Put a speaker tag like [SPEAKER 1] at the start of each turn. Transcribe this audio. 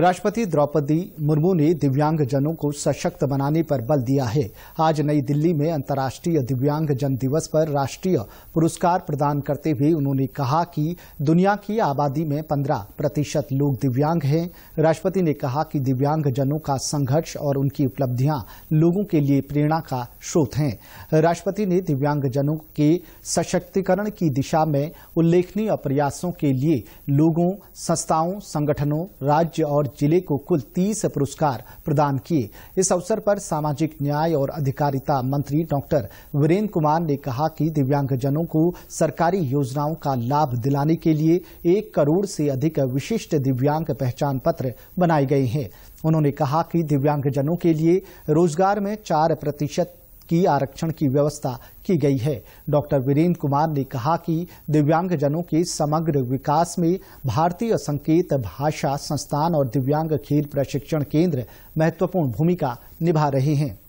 [SPEAKER 1] राष्ट्रपति द्रौपदी मुर्मू ने दिव्यांगजनों को सशक्त बनाने पर बल दिया है आज नई दिल्ली में अंतर्राष्ट्रीय दिव्यांगजन दिवस पर राष्ट्रीय पुरस्कार प्रदान करते हुए उन्होंने कहा कि दुनिया की आबादी में 15 प्रतिशत लोग दिव्यांग हैं राष्ट्रपति ने कहा कि दिव्यांगजनों का संघर्ष और उनकी उपलब्धियां लोगों के लिए प्रेरणा का स्रोत हैं राष्ट्रपति ने दिव्यांगजनों के सशक्तिकरण की दिशा में उल्लेखनीय प्रयासों के लिए लोगों संस्थाओं संगठनों राज्य और और जिले को कुल तीस पुरस्कार प्रदान किए इस अवसर पर सामाजिक न्याय और अधिकारिता मंत्री डॉक्टर वीरेन्द्र कुमार ने कहा कि दिव्यांगजनों को सरकारी योजनाओं का लाभ दिलाने के लिए एक करोड़ से अधिक विशिष्ट दिव्यांग पहचान पत्र बनाए गए हैं उन्होंने कहा कि दिव्यांगजनों के लिए रोजगार में चार प्रतिशत की आरक्षण की व्यवस्था की गई है डॉक्टर वीरेंद्र कुमार ने कहा कि दिव्यांगजनों के समग्र विकास में भारतीय संकेत भाषा संस्थान और दिव्यांग खेल प्रशिक्षण केंद्र महत्वपूर्ण भूमिका निभा रहे हैं